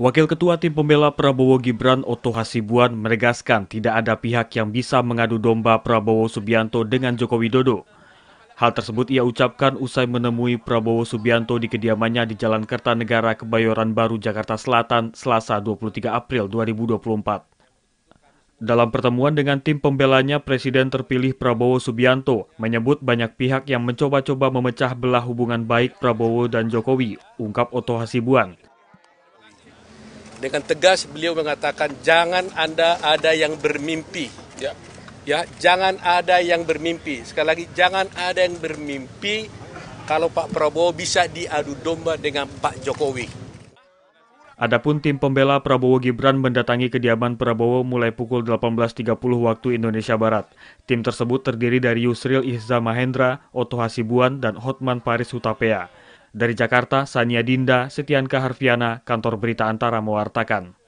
Wakil Ketua Tim Pembela Prabowo Gibran Oto Hasibuan menegaskan tidak ada pihak yang bisa mengadu domba Prabowo Subianto dengan Joko Widodo. Hal tersebut ia ucapkan usai menemui Prabowo Subianto di kediamannya di Jalan Kertanegara, Kebayoran Baru, Jakarta Selatan, Selasa 23 April 2024. Dalam pertemuan dengan tim pembelanya, Presiden terpilih Prabowo Subianto menyebut banyak pihak yang mencoba-coba memecah belah hubungan baik Prabowo dan Jokowi, ungkap Oto Hasibuan. Dengan tegas beliau mengatakan jangan Anda ada yang bermimpi. Ya. Ya, jangan ada yang bermimpi. Sekali lagi jangan ada yang bermimpi kalau Pak Prabowo bisa diadu domba dengan Pak Jokowi. Adapun tim pembela Prabowo Gibran mendatangi kediaman Prabowo mulai pukul 18.30 waktu Indonesia Barat. Tim tersebut terdiri dari Yusril Ihza Mahendra, Otto Hasibuan, dan Hotman Paris Hutapea. Dari Jakarta, Sania Dinda, Setianka Harfiana, Kantor Berita Antara mewartakan.